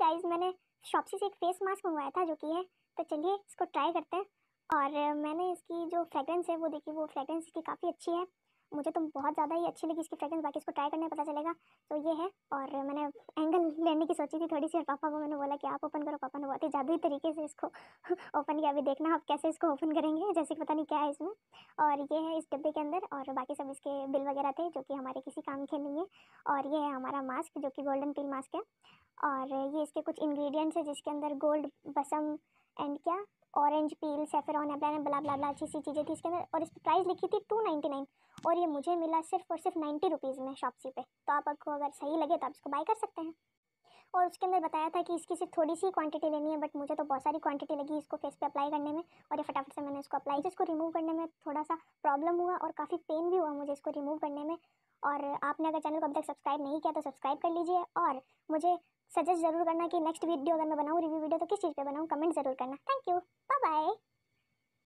finally guys मैंने शॉपसी से एक फेस मास्क मंगवाया था जो कि है तो चलिए इसको ट्राई करते हैं और मैंने इसकी जो फ्रेगरेंस है वो देखी वो फ्रेगरेंस इसकी काफ़ी अच्छी है मुझे तो बहुत ज़्यादा ही अच्छी लगी इसकी फ्रेगरेंस बाकी इसको ट्राई करने पता चलेगा तो ये है और मैंने एंगल लेने की सोची थी थोड़ी सी और पापा को मैंने बोला कि आप ओपन करो पापा ने बहुत ही जादुई तरीके से इसको ओपन किया अभी देखना आप कैसे इसको ओपन करेंगे जैसे कि पता नहीं क्या है इसमें और ये है इस डिब्बे के अंदर और बाकी सब इसके बिल वगैरह थे जो कि हमारे किसी काम के नहीं है और ये है हमारा मास्क जो कि गोल्डन पिल मास्क है और ये इसके कुछ इंग्रेडिएंट्स है जिसके अंदर गोल्ड बसम एंड क्या ऑरेंज पील सेफरॉन एप्लान बला बला बला अच्छी सी चीज़ें थी इसके अंदर और इस प्राइस लिखी थी टू नाइन्टी नाइन और ये मुझे मिला सिर्फ और सिर्फ नाइन्टी रुपीज़ में शॉपसी पे तो आप आपको अगर सही लगे तो आप इसको बाय कर सकते हैं और उसके अंदर बताया था कि इसकी सिर्फ थोड़ी सी क्वांटिटी लेनी है बट मुझे तो बहुत सारी क्वांटिटी लगी इसको फेस पे अप्लाई करने में और ये फटाफट से मैंने इसको अप्लाई इसको रिमूव करने में थोड़ा सा प्रॉब्लम हुआ और काफ़ी पेन भी हुआ मुझे इसको रिमूव करने में और आपने अगर चैनल को अब तक सब्सक्राइब नहीं किया तो सब्सक्राइब कर लीजिए और मुझे सजेस्ट ज़रूर करना कि नेक्स्ट वीडियो अगर मैं बनाऊँ रिव्यू वीडियो तो किस चीज़ पर बनाऊँ कमेंट ज़रूर करना थैंक यू बाय बाय